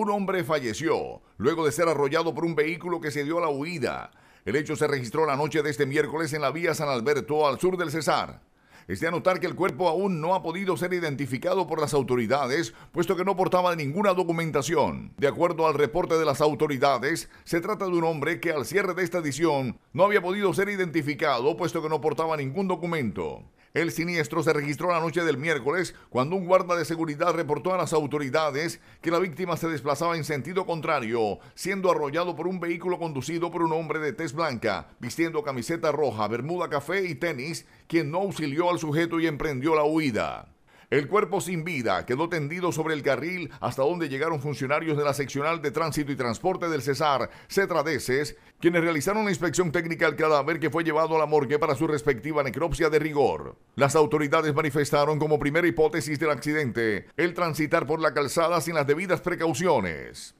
Un hombre falleció luego de ser arrollado por un vehículo que se dio a la huida. El hecho se registró la noche de este miércoles en la vía San Alberto, al sur del Cesar. Es de anotar que el cuerpo aún no ha podido ser identificado por las autoridades, puesto que no portaba ninguna documentación. De acuerdo al reporte de las autoridades, se trata de un hombre que al cierre de esta edición no había podido ser identificado, puesto que no portaba ningún documento. El siniestro se registró la noche del miércoles cuando un guarda de seguridad reportó a las autoridades que la víctima se desplazaba en sentido contrario, siendo arrollado por un vehículo conducido por un hombre de tez blanca, vistiendo camiseta roja, bermuda café y tenis, quien no auxilió al sujeto y emprendió la huida. El cuerpo sin vida quedó tendido sobre el carril hasta donde llegaron funcionarios de la seccional de tránsito y transporte del Cesar, Cetradeces, quienes realizaron una inspección técnica al cadáver que fue llevado a la morgue para su respectiva necropsia de rigor. Las autoridades manifestaron como primera hipótesis del accidente el transitar por la calzada sin las debidas precauciones.